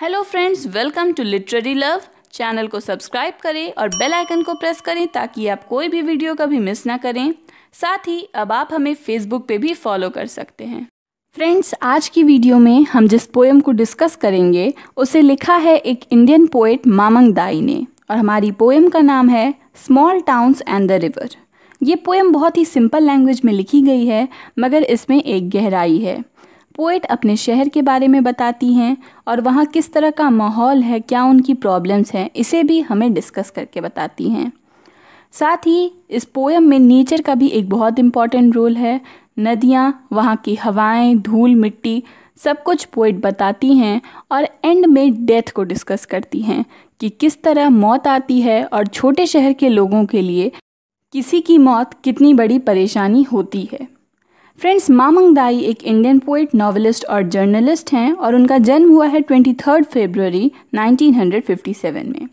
hello friends welcome to literary love channel को subscribe करें और बेल आइकन को प्रेस करें ताकि आप कोई भी वीडियो कभी मिस ना करें साथ ही अब आप हमें फेसबुक पे भी फॉलो कर सकते हैं फ्रेंड्स आज की वीडियो में हम जिस पोएम को डिस्कस करेंगे उसे लिखा है एक इंडियन पोएट मामंग दाई ने और हमारी पोएम का नाम है small towns and the river ये पोएम बहुत ही सिंपल लैंग्वेज में लिखी गई है मगर इसमें एक गहराई है पोइट अपने शहर के बारे में बताती हैं और वहाँ किस तरह का माहौल है क्या उनकी प्रॉब्लम्स हैं इसे भी हमें डिस्कस करके बताती हैं साथ ही इस पोएम में नेचर का भी एक बहुत इम्पॉर्टेंट रोल है नदियाँ वहाँ की हवाएं धूल मिट्टी सब कुछ पोइट बताती हैं और एंड में डेथ को डिस्कस करती हैं कि किस तरह मौत आती है और छोटे शहर के लोगों के लिए किसी की मौत कितनी बड़ी परेशानी होती है फ्रेंड्स मामंग दाई एक इंडियन पोइट नॉवलिस्ट और जर्नलिस्ट हैं और उनका जन्म हुआ है हंड्रेड फिफ्टी सेवन में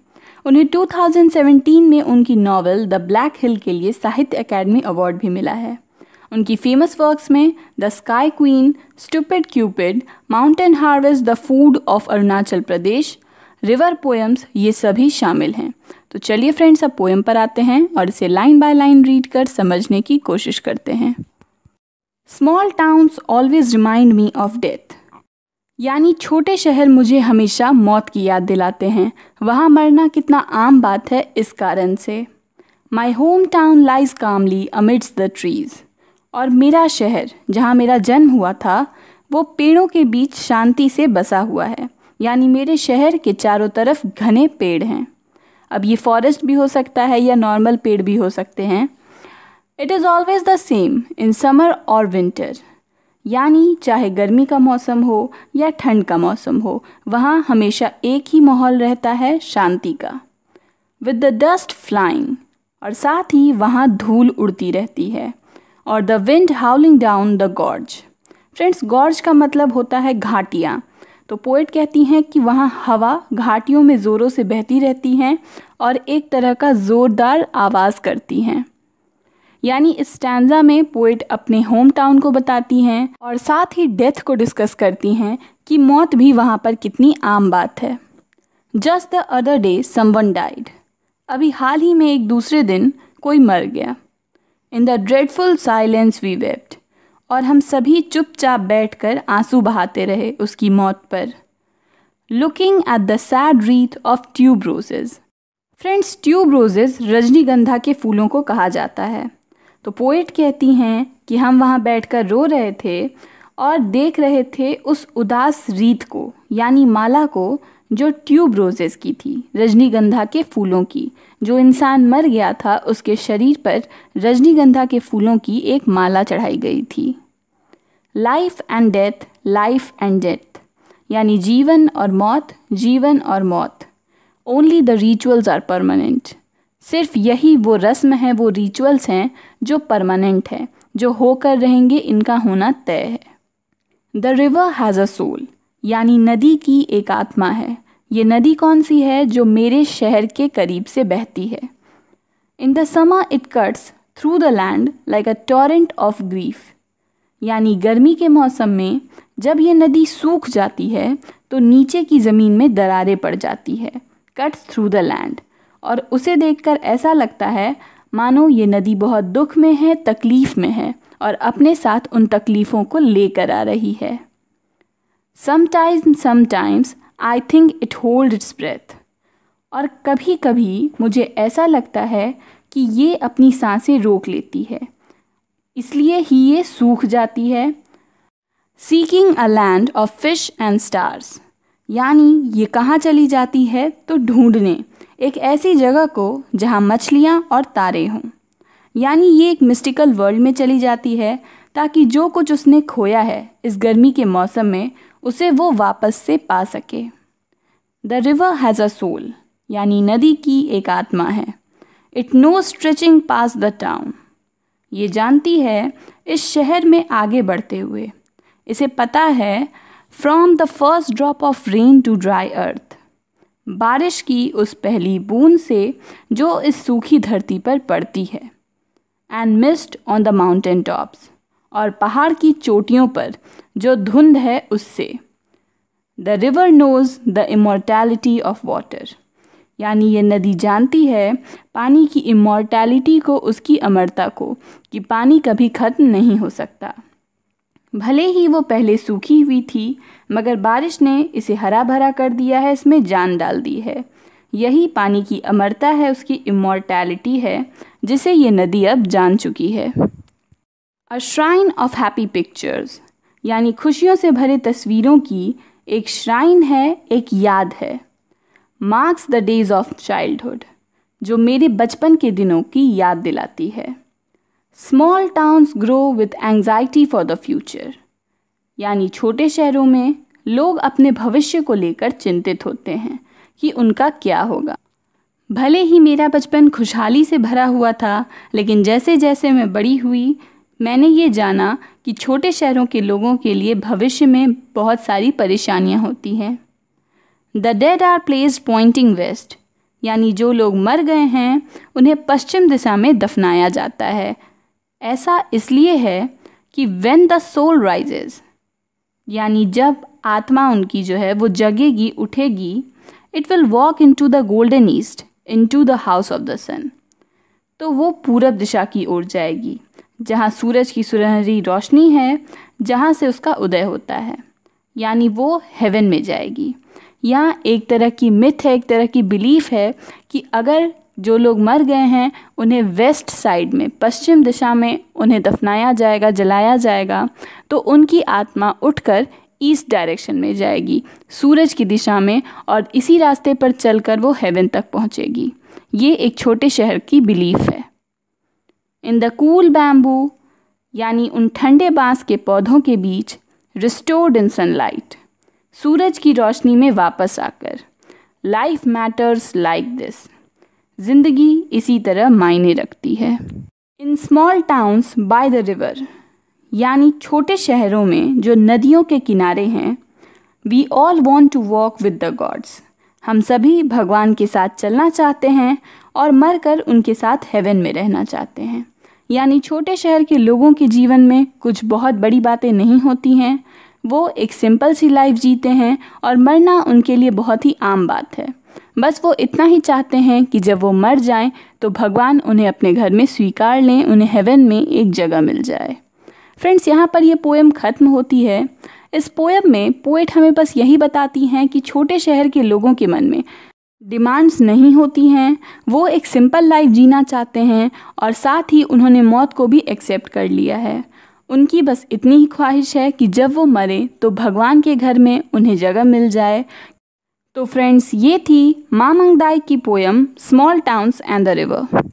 उन्हें 2017 में उनकी नॉवल द ब्लैक हिल के लिए साहित्य अकेडमी अवार्ड भी मिला है उनकी फेमस वर्क्स में the sky queen stupid cupid mountain harvest the food of Arunachal Pradesh river poems ये सभी शामिल हैं तो चलिए फ्रेंड्स अब पोएम पर आते हैं और इसे लाइन बाय लाइन रीड कर समझने की कोशिश करते हैं small towns always remind me of death यानी छोटे शहर मुझे हमेशा मौत की याद दिलाते हैं वहाँ मरना कितना आम बात है इस कारण से my home town lies calmly amidst the trees और मेरा शहर जहाँ मेरा जन्म हुआ था वो पेड़ों के बीच शांति से बसा हुआ है यानी मेरे शहर के चारों तरफ घने पेड़ हैं अब ये फॉरेस्ट भी हो सकता है या नॉर्मल पेड़ भी हो सकते हैं it is always the same in summer और विंटर यानी चाहे गर्मी का मौसम हो या ठंड का मौसम हो वहाँ हमेशा एक ही माहौल रहता है शांति का विद द डस्ट फ्लाइंग और साथ ही वहाँ धूल उड़ती रहती है और the wind howling down the gorge friends gorge का मतलब होता है घाटियाँ तो पोइट कहती हैं कि वहाँ हवा घाटियों में ज़ोरों से बहती रहती हैं और एक तरह का ज़ोरदार आवाज़ करती हैं यानी इस स्टैंडा में पोइट अपने होम टाउन को बताती हैं और साथ ही डेथ को डिस्कस करती हैं कि मौत भी वहाँ पर कितनी आम बात है just the other day someone died अभी हाल ही में एक दूसरे दिन कोई मर गया in the dreadful silence we wept और हम सभी चुपचाप बैठकर आंसू बहाते रहे उसकी मौत पर looking at the sad wreath of tube roses friends tube roses रजनीगंधा के फूलों को कहा जाता है तो पोइट कहती हैं कि हम वहाँ बैठकर रो रहे थे और देख रहे थे उस उदास रीत को यानी माला को जो ट्यूब रोजेस की थी रजनीगंधा के फूलों की जो इंसान मर गया था उसके शरीर पर रजनीगंधा के फूलों की एक माला चढ़ाई गई थी life and death life and death यानी जीवन और मौत जीवन और मौत only the rituals are permanent सिर्फ यही वो रस्म है वो रिचुअल्स हैं जो परमानेंट है जो होकर रहेंगे इनका होना तय है the river has a soul यानी नदी की एक आत्मा है ये नदी कौन सी है जो मेरे शहर के करीब से बहती है in the summer it cuts through the land like a torrent of grief यानी गर्मी के मौसम में जब ये नदी सूख जाती है तो नीचे की ज़मीन में दरारें पड़ जाती है कट्स थ्रू द लैंड और उसे देखकर ऐसा लगता है मानो ये नदी बहुत दुख में है तकलीफ़ में है और अपने साथ उन तकलीफ़ों को लेकर आ रही है sometimes sometimes I think it hold its breath और कभी कभी मुझे ऐसा लगता है कि ये अपनी सांसें रोक लेती है इसलिए ही ये सूख जाती है seeking a land of fish and stars यानी ये कहाँ चली जाती है तो ढूंढने एक ऐसी जगह को जहाँ मछलियाँ और तारे हों यानी ये एक मिस्टिकल वर्ल्ड में चली जाती है ताकि जो कुछ उसने खोया है इस गर्मी के मौसम में उसे वो वापस से पा सके the river has a soul यानी नदी की एक आत्मा है it know stretching past the town ये जानती है इस शहर में आगे बढ़ते हुए इसे पता है from the first drop of rain to dry earth बारिश की उस पहली बूंद से जो इस सूखी धरती पर पड़ती है and mist on the mountain tops और पहाड़ की चोटियों पर जो धुंध है उससे the river knows the immortality of water यानी ये नदी जानती है पानी की इमोर्टैलिटी को उसकी अमरता को कि पानी कभी ख़त्म नहीं हो सकता भले ही वो पहले सूखी हुई थी मगर बारिश ने इसे हरा भरा कर दिया है इसमें जान डाल दी है यही पानी की अमरता है उसकी इमोर्टैलिटी है जिसे ये नदी अब जान चुकी है a shrine of happy pictures यानी खुशियों से भरे तस्वीरों की एक श्राइन है एक याद है marks the days of childhood जो मेरे बचपन के दिनों की याद दिलाती है small towns grow with anxiety for the future यानी छोटे शहरों में लोग अपने भविष्य को लेकर चिंतित होते हैं कि उनका क्या होगा भले ही मेरा बचपन खुशहाली से भरा हुआ था लेकिन जैसे जैसे मैं बड़ी हुई मैंने ये जाना कि छोटे शहरों के लोगों के लिए भविष्य में बहुत सारी परेशानियां होती हैं the dead are placed pointing west यानी जो लोग मर गए हैं उन्हें पश्चिम दिशा में दफनाया जाता है ऐसा इसलिए है कि वेन द सोल राइजेज यानी जब आत्मा उनकी जो है वो जगेगी उठेगी it will walk into the golden east into the house of the sun तो वो पूरब दिशा की ओर जाएगी जहाँ सूरज की सुनहरी रोशनी है जहाँ से उसका उदय होता है यानी वो हेवन में जाएगी यहाँ एक तरह की मिथ है एक तरह की बिलीफ है कि अगर जो लोग मर गए हैं उन्हें वेस्ट साइड में पश्चिम दिशा में उन्हें दफनाया जाएगा जलाया जाएगा तो उनकी आत्मा उठकर ईस्ट डायरेक्शन में जाएगी सूरज की दिशा में और इसी रास्ते पर चलकर वो हेवन तक पहुंचेगी ये एक छोटे शहर की बिलीफ है इन द कूल बैम्बू यानी उन ठंडे बांस के पौधों के बीच रिस्टोर्ड इन सनलाइट सूरज की रोशनी में वापस आकर लाइफ मैटर्स लाइक दिस ज़िंदगी इसी तरह मायने रखती है in small towns by the river यानी छोटे शहरों में जो नदियों के किनारे हैं we all want to walk with the gods हम सभी भगवान के साथ चलना चाहते हैं और मर कर उनके साथ हेवन में रहना चाहते हैं यानी छोटे शहर के लोगों के जीवन में कुछ बहुत बड़ी बातें नहीं होती हैं वो एक सिंपल सी लाइफ जीते हैं और मरना उनके लिए बहुत ही आम बात है बस वो इतना ही चाहते हैं कि जब वो मर जाएं तो भगवान उन्हें अपने घर में स्वीकार लें उन्हें हेवन में एक जगह मिल जाए फ्रेंड्स यहाँ पर ये पोएम ख़त्म होती है इस पोएम में पोएट हमें बस यही बताती हैं कि छोटे शहर के लोगों के मन में डिमांड्स नहीं होती हैं वो एक सिंपल लाइफ जीना चाहते हैं और साथ ही उन्होंने मौत को भी एक्सेप्ट कर लिया है उनकी बस इतनी ही ख्वाहिश है कि जब वो मरे तो भगवान के घर में उन्हें जगह मिल जाए तो फ्रेंड्स ये थी मामंगदाई की poem small towns and the river